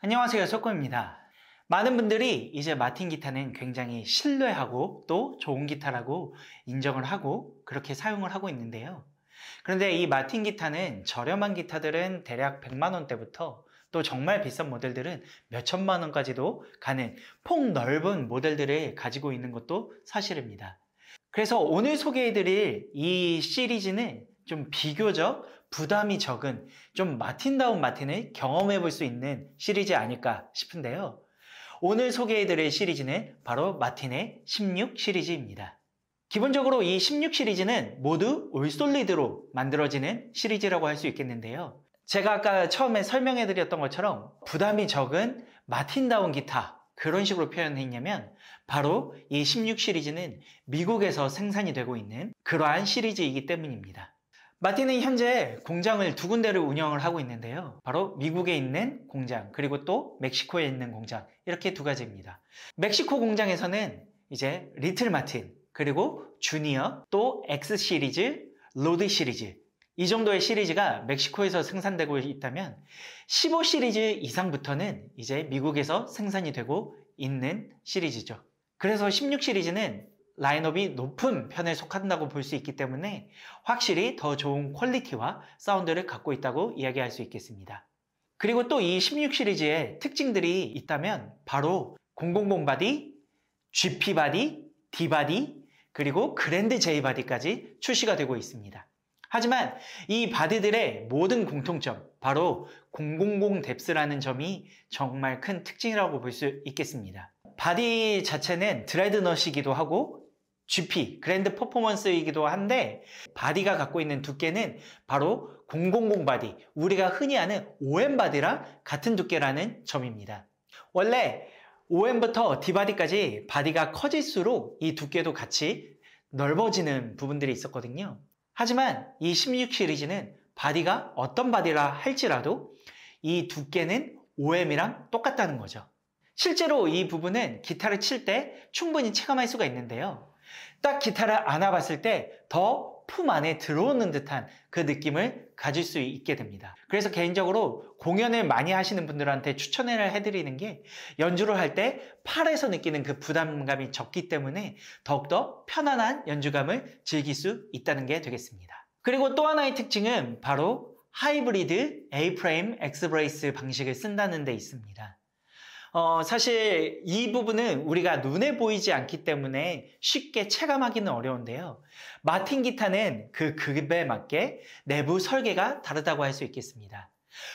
안녕하세요 석코입니다 많은 분들이 이제 마틴 기타는 굉장히 신뢰하고 또 좋은 기타라고 인정을 하고 그렇게 사용을 하고 있는데요 그런데 이 마틴 기타는 저렴한 기타들은 대략 100만원대부터 또 정말 비싼 모델들은 몇천만원까지도 가는 폭넓은 모델들을 가지고 있는 것도 사실입니다 그래서 오늘 소개해드릴 이 시리즈는 좀 비교적 부담이 적은 좀 마틴다운 마틴을 경험해 볼 수 있는 시리즈 아닐까 싶은데요. 오늘 소개해 드릴 시리즈는 바로 마틴의 16 시리즈입니다. 기본적으로 이 16 시리즈는 모두 올솔리드로 만들어지는 시리즈라고 할 수 있겠는데요. 제가 아까 처음에 설명해 드렸던 것처럼 부담이 적은 마틴다운 기타 그런 식으로 표현했냐면 바로 이 16 시리즈는 미국에서 생산이 되고 있는 그러한 시리즈이기 때문입니다. 마틴은 현재 공장을 두 군데를 운영을 하고 있는데요. 바로 미국에 있는 공장, 그리고 또 멕시코에 있는 공장, 이렇게 두 가지입니다. 멕시코 공장에서는 이제 리틀 마틴, 그리고 주니어, 또 X 시리즈, 로드 시리즈, 이 정도의 시리즈가 멕시코에서 생산되고 있다면 15 시리즈 이상부터는 이제 미국에서 생산이 되고 있는 시리즈죠. 그래서 16 시리즈는 라인업이 높은 편에 속한다고 볼 수 있기 때문에 확실히 더 좋은 퀄리티와 사운드를 갖고 있다고 이야기할 수 있겠습니다. 그리고 또 이 16 시리즈의 특징들이 있다면 바로 000 바디, GP 바디, D 바디, 그리고 그랜드 J 바디까지 출시가 되고 있습니다. 하지만 이 바디들의 모든 공통점, 바로 000 뎁스라는 점이 정말 큰 특징이라고 볼 수 있겠습니다. 바디 자체는 드레드넛이기도 하고 GP, 그랜드 퍼포먼스이기도 한데 바디가 갖고 있는 두께는 바로 000 바디, 우리가 흔히 아는 OM 바디랑 같은 두께라는 점입니다. 원래 OM부터 D바디까지 바디가 커질수록 이 두께도 같이 넓어지는 부분들이 있었거든요. 하지만 이 16 시리즈는 바디가 어떤 바디라 할지라도 이 두께는 OM이랑 똑같다는 거죠. 실제로 이 부분은 기타를 칠 때 충분히 체감할 수가 있는데요. 딱 기타를 안아봤을 때 더 품 안에 들어오는 듯한 그 느낌을 가질 수 있게 됩니다. 그래서 개인적으로 공연을 많이 하시는 분들한테 추천을 해드리는 게 연주를 할 때 팔에서 느끼는 그 부담감이 적기 때문에 더욱더 편안한 연주감을 즐길 수 있다는 게 되겠습니다. 그리고 또 하나의 특징은 바로 하이브리드 A 프레임 엑스 브레이스 방식을 쓴다는 데 있습니다. 어, 사실 이 부분은 우리가 눈에 보이지 않기 때문에 쉽게 체감하기는 어려운데요. 마틴 기타는 그 급에 맞게 내부 설계가 다르다고 할 수 있겠습니다.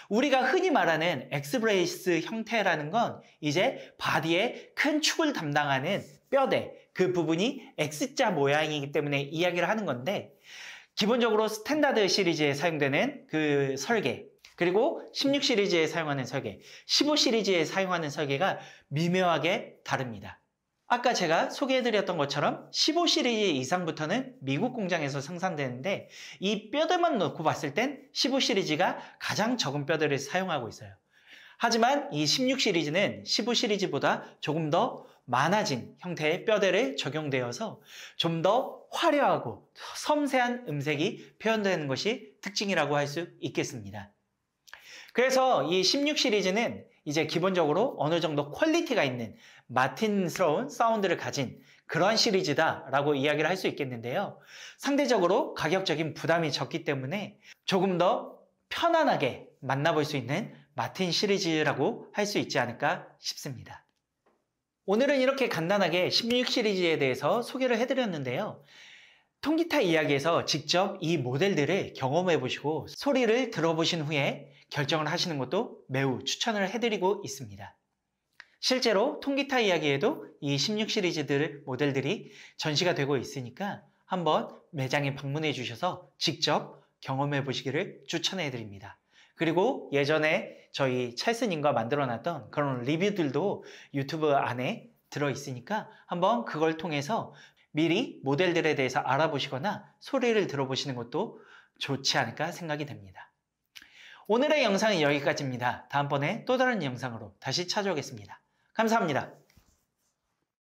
우리가 흔히 말하는 엑스브레이스 형태라는 건 이제 바디의 큰 축을 담당하는 뼈대 그 부분이 X자 모양이기 때문에 이야기를 하는 건데 기본적으로 스탠다드 시리즈에 사용되는 그 설계 그리고 16 시리즈에 사용하는 설계, 15 시리즈에 사용하는 설계가 미묘하게 다릅니다. 아까 제가 소개해드렸던 것처럼 15 시리즈 이상부터는 미국 공장에서 생산되는데 이 뼈들만 놓고 봤을 땐 15 시리즈가 가장 적은 뼈들을 사용하고 있어요. 하지만 이 16 시리즈는 15 시리즈보다 조금 더 많아진 형태의 뼈대를 적용되어서 좀 더 화려하고 섬세한 음색이 표현되는 것이 특징이라고 할 수 있겠습니다. 그래서 이 16 시리즈는 이제 기본적으로 어느 정도 퀄리티가 있는 마틴스러운 사운드를 가진 그런 시리즈다라고 이야기를 할 수 있겠는데요. 상대적으로 가격적인 부담이 적기 때문에 조금 더 편안하게 만나볼 수 있는 마틴 시리즈라고 할 수 있지 않을까 싶습니다. 오늘은 이렇게 간단하게 16 시리즈에 대해서 소개를 해드렸는데요. 통기타 이야기에서 직접 이 모델들을 경험해 보시고 소리를 들어보신 후에 결정을 하시는 것도 매우 추천을 해드리고 있습니다. 실제로 통기타 이야기에도 이 16시리즈들 모델들이 전시가 되고 있으니까 한번 매장에 방문해 주셔서 직접 경험해 보시기를 추천해 드립니다. 그리고 예전에 저희 찰스님과 만들어 놨던 그런 리뷰들도 유튜브 안에 들어 있으니까 한번 그걸 통해서 미리 모델들에 대해서 알아보시거나 소리를 들어보시는 것도 좋지 않을까 생각이 됩니다. 오늘의 영상은 여기까지입니다. 다음번에 또 다른 영상으로 다시 찾아오겠습니다. 감사합니다.